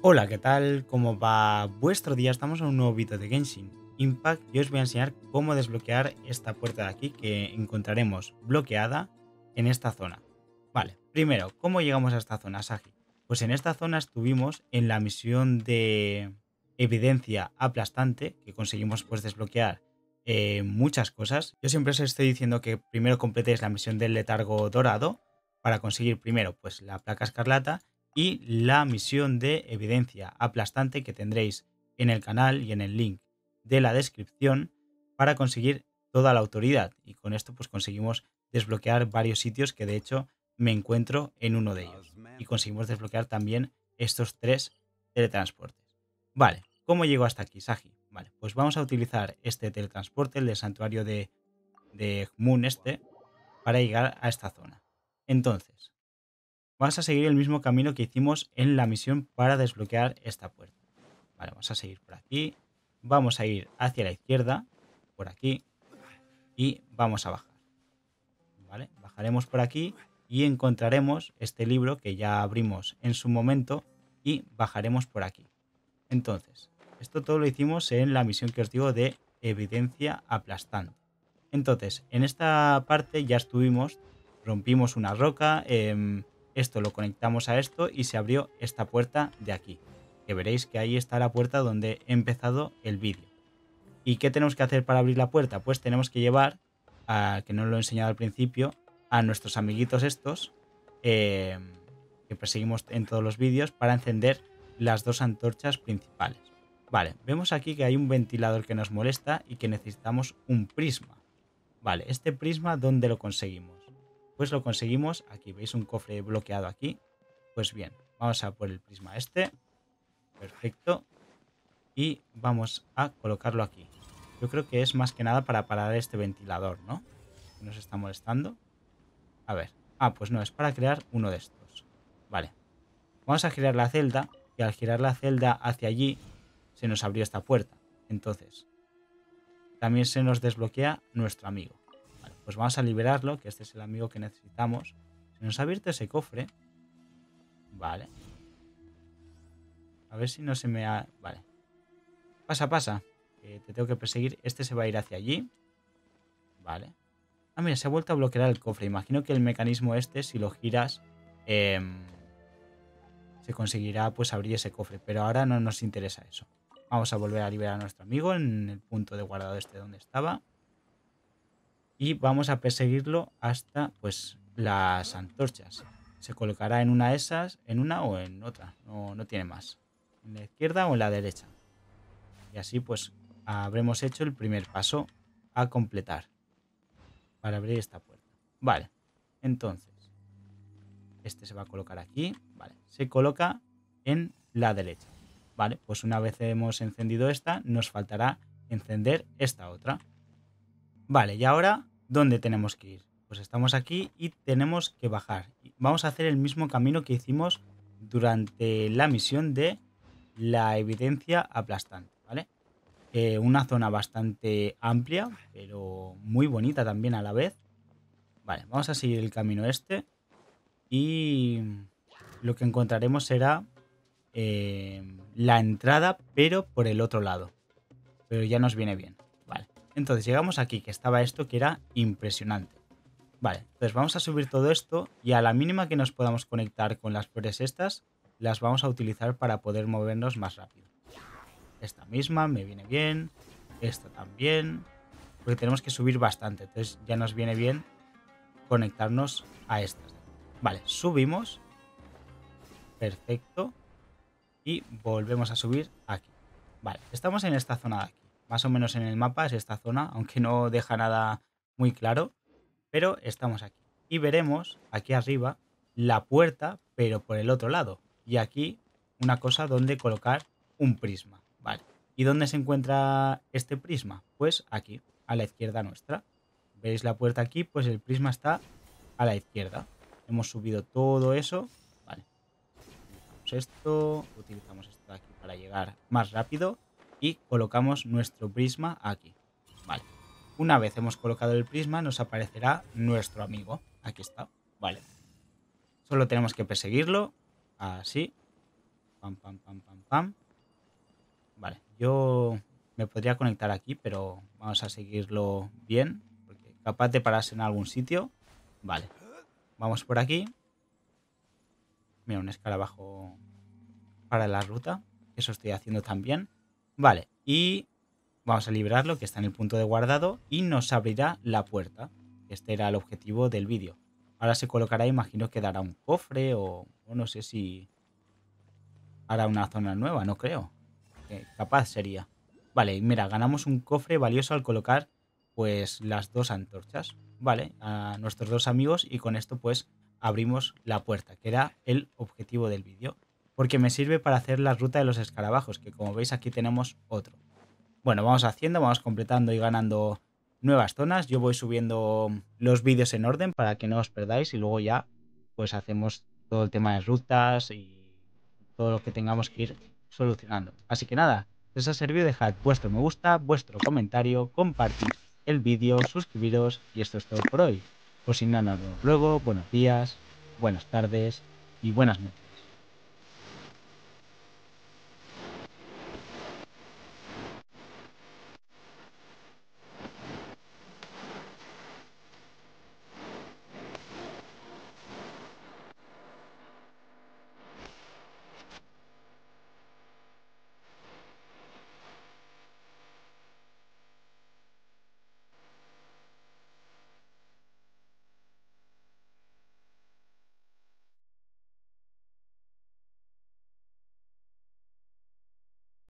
Hola, ¿qué tal? ¿Cómo va vuestro día? Estamos en un nuevo vídeo de Genshin Impact y os voy a enseñar cómo desbloquear esta puerta de aquí que encontraremos bloqueada en esta zona. Vale, primero, ¿cómo llegamos a esta zona, Saji. Pues en esta zona estuvimos en la misión de evidencia aplastante que conseguimos pues, desbloquear eh, muchas cosas. Yo siempre os estoy diciendo que primero completéis la misión del letargo dorado para conseguir primero pues la placa escarlata y la misión de evidencia aplastante que tendréis en el canal y en el link de la descripción para conseguir toda la autoridad. Y con esto pues conseguimos desbloquear varios sitios que de hecho me encuentro en uno de ellos. Y conseguimos desbloquear también estos tres teletransportes. Vale, ¿cómo llego hasta aquí, Saji? Vale, pues vamos a utilizar este teletransporte, el del santuario de, de Moon este, para llegar a esta zona. Entonces, Vamos a seguir el mismo camino que hicimos en la misión para desbloquear esta puerta. Vale, vamos a seguir por aquí. Vamos a ir hacia la izquierda, por aquí, y vamos a bajar. Vale, bajaremos por aquí y encontraremos este libro que ya abrimos en su momento y bajaremos por aquí. Entonces, esto todo lo hicimos en la misión que os digo de evidencia aplastante. Entonces, en esta parte ya estuvimos, rompimos una roca, eh, esto lo conectamos a esto y se abrió esta puerta de aquí. Que veréis que ahí está la puerta donde he empezado el vídeo. ¿Y qué tenemos que hacer para abrir la puerta? Pues tenemos que llevar, a, que no lo he enseñado al principio, a nuestros amiguitos estos, em, que perseguimos en todos los vídeos, para encender las dos antorchas principales. Vale, vemos aquí que hay un ventilador que nos molesta y que necesitamos un prisma. Vale, este prisma, ¿dónde lo conseguimos? Pues lo conseguimos. Aquí veis un cofre bloqueado aquí. Pues bien, vamos a por el prisma este. Perfecto. Y vamos a colocarlo aquí. Yo creo que es más que nada para parar este ventilador, ¿no? nos está molestando. A ver. Ah, pues no, es para crear uno de estos. Vale. Vamos a girar la celda. Y al girar la celda hacia allí, se nos abrió esta puerta. Entonces, también se nos desbloquea nuestro amigo pues vamos a liberarlo, que este es el amigo que necesitamos. Se nos ha abierto ese cofre. Vale. A ver si no se me ha... Vale. Pasa, pasa. te tengo que perseguir. Este se va a ir hacia allí. Vale. Ah, mira, se ha vuelto a bloquear el cofre. Imagino que el mecanismo este, si lo giras, em, se conseguirá pues abrir ese cofre. Pero ahora no nos interesa eso. Vamos a volver a liberar a nuestro amigo en el punto de guardado este donde estaba y vamos a perseguirlo hasta pues las antorchas. Se colocará en una de esas, en una o en otra, no, no tiene más. En la izquierda o en la derecha. Y así pues habremos hecho el primer paso a completar para abrir esta puerta. Vale, entonces, este se va a colocar aquí, vale, se coloca en la derecha. Vale, pues una vez hemos encendido esta, nos faltará encender esta otra. Vale, y ahora ¿dónde tenemos que ir? Pues estamos aquí y tenemos que bajar. Vamos a hacer el mismo camino que hicimos durante la misión de la evidencia aplastante, ¿vale? Eh, una zona bastante amplia, pero muy bonita también a la vez. Vale, vamos a seguir el camino este y lo que encontraremos será eh, la entrada, pero por el otro lado. Pero ya nos viene bien. Entonces llegamos aquí, que estaba esto que era impresionante. Vale, entonces vamos a subir todo esto y a la mínima que nos podamos conectar con las flores estas, las vamos a utilizar para poder movernos más rápido. Esta misma me viene bien, esta también, porque tenemos que subir bastante, entonces ya nos viene bien conectarnos a estas. Vale, subimos, perfecto, y volvemos a subir aquí. Vale, estamos en esta zona de aquí más o menos en el mapa, es esta zona, aunque no deja nada muy claro, pero estamos aquí. Y veremos aquí arriba la puerta, pero por el otro lado. Y aquí una cosa donde colocar un prisma, ¿vale? ¿Y dónde se encuentra este prisma? Pues aquí, a la izquierda nuestra. ¿Veis la puerta aquí? Pues el prisma está a la izquierda. Hemos subido todo eso, ¿vale? esto, utilizamos esto de aquí para llegar más rápido y colocamos nuestro prisma aquí. Vale. Una vez hemos colocado el prisma nos aparecerá nuestro amigo. Aquí está. Vale. Solo tenemos que perseguirlo. Así. Pam, pam, pam, pam, pam. Vale. Yo me podría conectar aquí, pero vamos a seguirlo bien. Porque capaz de pararse en algún sitio. Vale. Vamos por aquí. Mira, un escarabajo para la ruta. Eso estoy haciendo también. Vale, y vamos a liberarlo, que está en el punto de guardado, y nos abrirá la puerta. Este era el objetivo del vídeo. Ahora se colocará, imagino que dará un cofre o, no sé si hará una zona nueva, no creo. Eh, capaz sería. Vale, mira, ganamos un cofre valioso al colocar pues las dos antorchas, ¿vale? A nuestros dos amigos y con esto pues abrimos la puerta, que era el objetivo del vídeo porque me sirve para hacer la ruta de los escarabajos, que como veis aquí tenemos otro. Bueno, vamos haciendo, vamos completando y ganando nuevas zonas. Yo voy subiendo los vídeos en orden para que no os perdáis y luego ya pues hacemos todo el tema de rutas y todo lo que tengamos que ir solucionando. Así que nada, si os ha servido dejad vuestro me gusta, vuestro comentario, compartid el vídeo, suscribiros y esto es todo por hoy. Pues sin nada, luego, buenos días, buenas tardes y buenas noches.